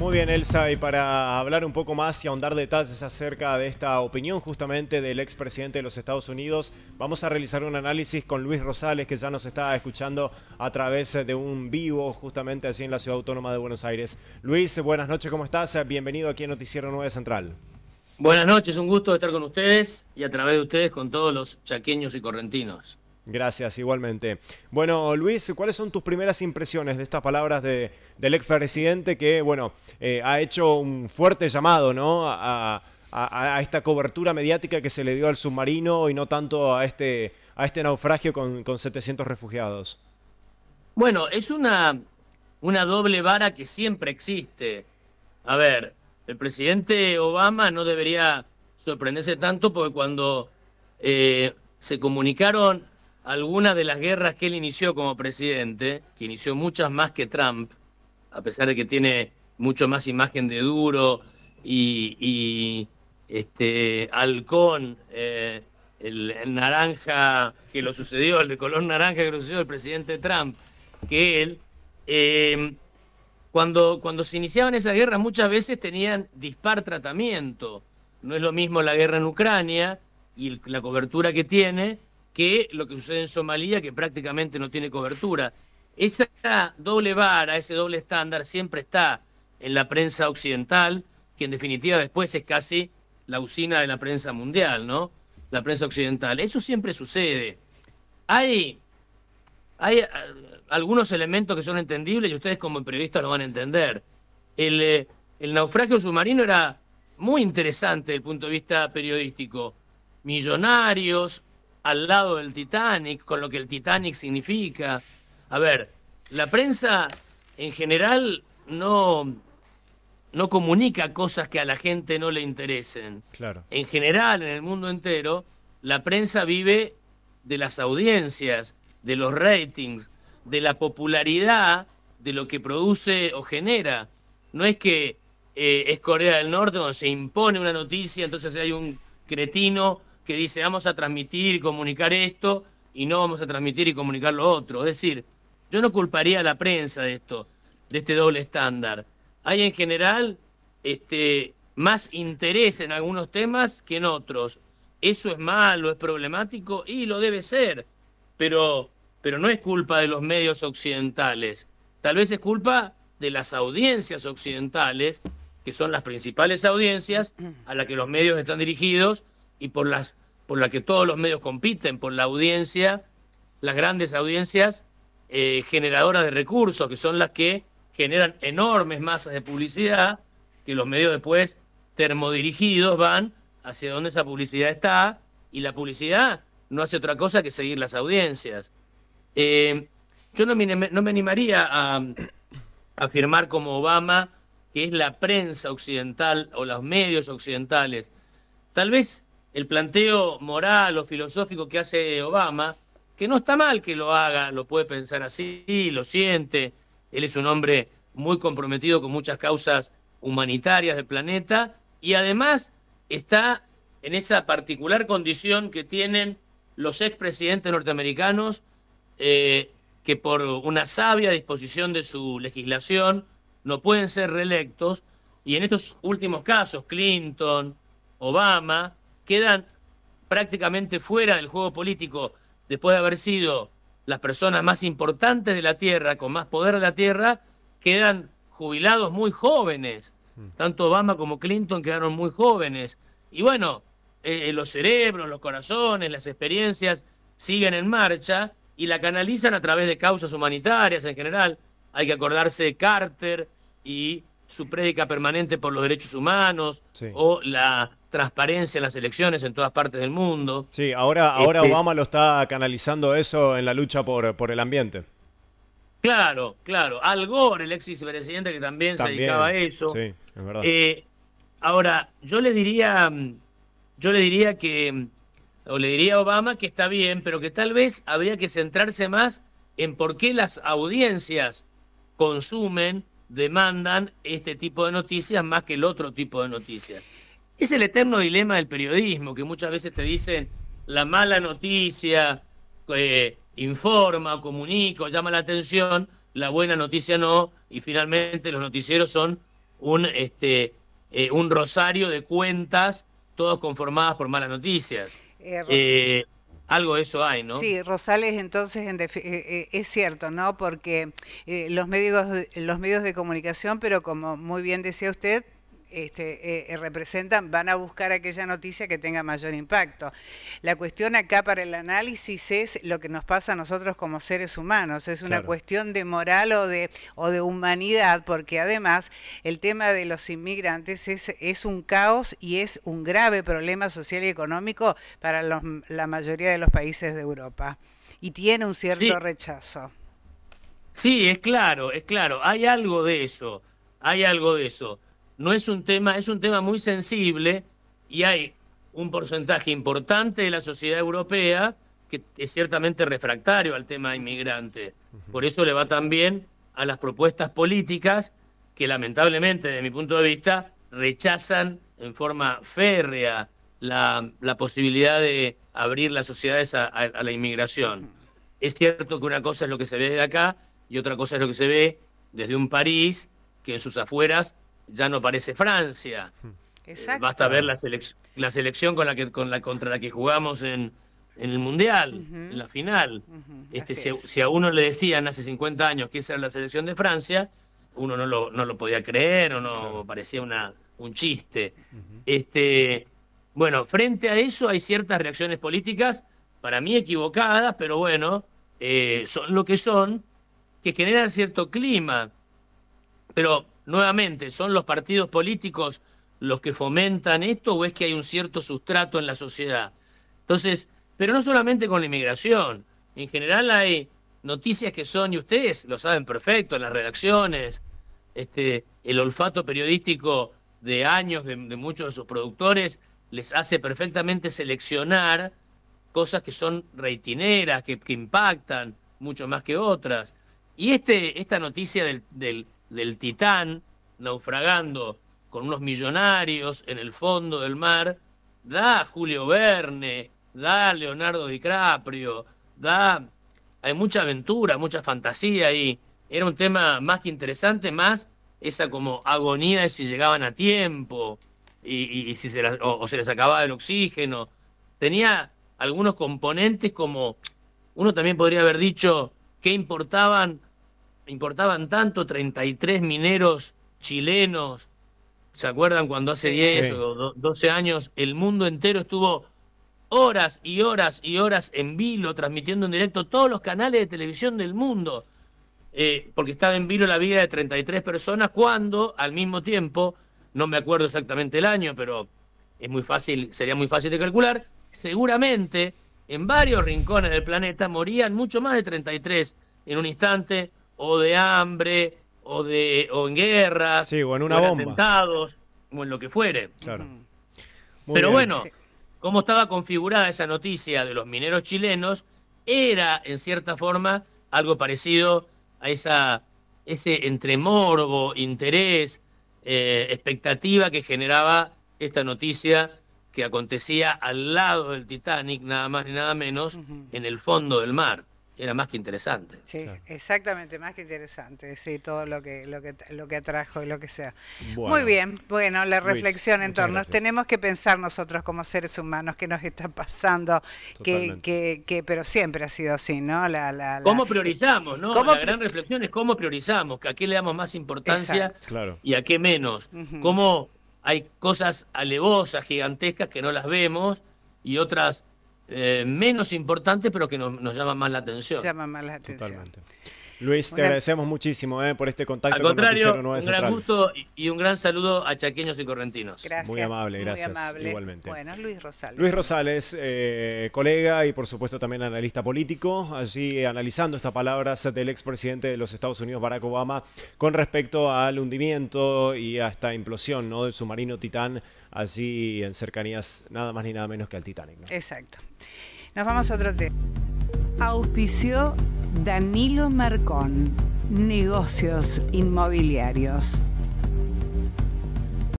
Muy bien, Elsa, y para hablar un poco más y ahondar detalles acerca de esta opinión justamente del expresidente de los Estados Unidos, vamos a realizar un análisis con Luis Rosales, que ya nos está escuchando a través de un vivo justamente así en la Ciudad Autónoma de Buenos Aires. Luis, buenas noches, ¿cómo estás? Bienvenido aquí a Noticiero 9 Central. Buenas noches, un gusto estar con ustedes y a través de ustedes con todos los chaqueños y correntinos. Gracias, igualmente. Bueno, Luis, ¿cuáles son tus primeras impresiones de estas palabras de, del expresidente que, bueno, eh, ha hecho un fuerte llamado, ¿no? A, esta cobertura mediática que se le dio al submarino y no tanto a este, a este naufragio con, 700 refugiados. Bueno, es una, una doble vara que siempre existe. A ver, el presidente Obama no debería sorprenderse tanto porque cuando eh, se comunicaron algunas de las guerras que él inició como presidente, que inició muchas más que Trump, a pesar de que tiene mucho más imagen de duro y, este, halcón, eh, el, naranja que lo sucedió, el de color naranja que lo sucedió el presidente Trump, que él, eh, cuando, cuando se iniciaban esas guerras muchas veces tenían dispar tratamiento. No es lo mismo la guerra en Ucrania y la cobertura que tiene que lo que sucede en Somalia, que prácticamente no tiene cobertura. Esa doble vara, ese doble estándar siempre está en la prensa occidental, que en definitiva después es casi la usina de la prensa mundial, ¿no? La prensa occidental. Eso siempre sucede. Hay, hay algunos elementos que son entendibles y ustedes como periodistas lo van a entender. El, eh, el naufragio submarino era muy interesante desde el punto de vista periodístico. Millonarios, al lado del Titanic, con lo que el Titanic significa. A ver, la prensa en general no, no comunica cosas que a la gente no le interesen. Claro. En general, en el mundo entero, la prensa vive de las audiencias, de los ratings, de la popularidad de lo que produce o genera. No es que eh, es Corea del Norte donde se impone una noticia, entonces hay un cretino que dice vamos a transmitir y comunicar esto y no vamos a transmitir y comunicar lo otro. Es decir, yo no culparía a la prensa de esto, de este doble estándar. Hay en general este, más interés en algunos temas que en otros. Eso es malo, es problemático y lo debe ser, pero, pero no es culpa de los medios occidentales. Tal vez es culpa de las audiencias occidentales, que son las principales audiencias a las que los medios están dirigidos y por, las, por la que todos los medios compiten, por la audiencia, las grandes audiencias eh, generadoras de recursos, que son las que generan enormes masas de publicidad, que los medios después termodirigidos van hacia donde esa publicidad está, y la publicidad no hace otra cosa que seguir las audiencias. Eh, yo no me, animaría a, a afirmar como Obama que es la prensa occidental o los medios occidentales. Tal vez el planteo moral o filosófico que hace Obama, que no está mal que lo haga, lo puede pensar así, lo siente, él es un hombre muy comprometido con muchas causas humanitarias del planeta y además está en esa particular condición que tienen los expresidentes norteamericanos eh, que por una sabia disposición de su legislación no pueden ser reelectos y en estos últimos casos, Clinton, Obama, quedan prácticamente fuera del juego político después de haber sido las personas más importantes de la Tierra, con más poder de la Tierra, quedan jubilados muy jóvenes. Mm. Tanto Obama como Clinton quedaron muy jóvenes. Y bueno, eh, eh, los cerebros, los corazones, las experiencias siguen en marcha y la canalizan a través de causas humanitarias en general. Hay que acordarse de Carter y su prédica permanente por los derechos humanos o la transparencia en las elecciones en todas partes del mundo. Sí, ahora, ahora este, Obama lo está canalizando eso en la lucha por, por el ambiente. Claro, claro. Al Gore, el ex vicepresidente que también, se dedicaba a eso. Sí, eh, ahora, yo le diría, yo le diría que, o le diría a Obama que está bien, pero que tal vez habría que centrarse más en por qué las audiencias consumen demandan este tipo de noticias más que el otro tipo de noticias. Es el eterno dilema del periodismo, que muchas veces te dicen la mala noticia eh, informa, comunica, llama la atención, la buena noticia no, y finalmente los noticieros son un, este, eh, un rosario de cuentas, todos conformadas por malas noticias. Eh, algo de eso hay, ¿no? Sí, Rosales entonces eh, eh, es cierto, ¿no? Porque eh, los, medios, los medios de comunicación, pero como muy bien decía usted, este, eh, eh, representan van a buscar aquella noticia que tenga mayor impacto. La cuestión acá para el análisis es lo que nos pasa a nosotros como seres humanos, es una cuestión de moral o de, o de humanidad, porque además el tema de los inmigrantes es, un caos y es un grave problema social y económico para la mayoría de los países de Europa y tiene un cierto rechazo. Sí, es claro, es claro, hay algo de eso, hay algo de eso no es un tema, es un tema muy sensible y hay un porcentaje importante de la sociedad europea que es ciertamente refractario al tema inmigrante. Por eso le va también a las propuestas políticas que lamentablemente, desde mi punto de vista, rechazan en forma férrea la, posibilidad de abrir las sociedades a, la inmigración. Es cierto que una cosa es lo que se ve desde acá y otra cosa es lo que se ve desde un París que en sus afueras ya no parece Francia. Eh, Exacto. Basta ver la, selección con la que, con la, contra la que jugamos en, el Mundial, en la final. este, si, a uno le decían hace 50 años que esa era la selección de Francia, uno no lo, no lo podía creer o no parecía una, un chiste. este, bueno, frente a eso hay ciertas reacciones políticas, para mí equivocadas, pero bueno, eh, son lo que son, que generan cierto clima. Pero Nuevamente, ¿son los partidos políticos los que fomentan esto o es que hay un cierto sustrato en la sociedad? Entonces, pero no solamente con la inmigración, en general hay noticias que son, y ustedes lo saben perfecto, en las redacciones, este, el olfato periodístico de años de, muchos de sus productores les hace perfectamente seleccionar cosas que son reitineras, que, impactan mucho más que otras. Y este, esta noticia del, del Titán, naufragando con unos millonarios en el fondo del mar, da Julio Verne, da a Leonardo DiCaprio, da... Hay mucha aventura, mucha fantasía ahí. Era un tema más que interesante, más esa como agonía de si llegaban a tiempo y, si se o, se les acababa el oxígeno. Tenía algunos componentes como uno también podría haber dicho que importaban importaban tanto 33 mineros chilenos. ¿Se acuerdan cuando hace 10 o 12 años el mundo entero estuvo horas y horas y horas en vilo, transmitiendo en directo todos los canales de televisión del mundo? Eh, porque estaba en vilo la vida de 33 personas cuando al mismo tiempo, no me acuerdo exactamente el año, pero es muy fácil, sería muy fácil de calcular, seguramente en varios rincones del planeta morían mucho más de 33 en un instante o de hambre, o, de, o en guerras, sí, o en una o en lo que fuere. Pero bueno, cómo estaba configurada esa noticia de los mineros chilenos, era en cierta forma algo parecido a esa, ese entremorbo, interés, eh, expectativa que generaba esta noticia que acontecía al lado del Titanic, nada más ni nada menos, en el fondo del mar era más que interesante. Sí, exactamente, más que interesante, sí, todo lo que, lo que, atrajo y lo que sea. Muy bien, bueno, la reflexión en torno, tenemos que pensar nosotros como seres humanos qué nos está pasando, que, pero siempre ha sido así, ¿no? La, la, ¿Cómo priorizamos, no? La gran reflexión es cómo priorizamos, que a qué le damos más importancia y a qué menos. Cómo hay cosas alevosas, gigantescas, que no las vemos y otras eh, menos importante pero que nos, nos más la atención. Llaman más la atención. Totalmente. Luis, te agradecemos muchísimo eh, por este contacto. Al contrario, un gran gusto y, un gran saludo a chaqueños y correntinos. Gracias. Muy amable, gracias. Muy amable. Igualmente. Bueno, Luis Rosales. Luis Rosales, eh, colega y por supuesto también analista político, allí analizando estas palabras del expresidente de los Estados Unidos, Barack Obama, con respecto al hundimiento y a esta implosión ¿no? del submarino Titán, allí en cercanías nada más ni nada menos que al Titanic. Exacto. Nos vamos a otro tema. Auspicio... Danilo Marcón, Negocios Inmobiliarios.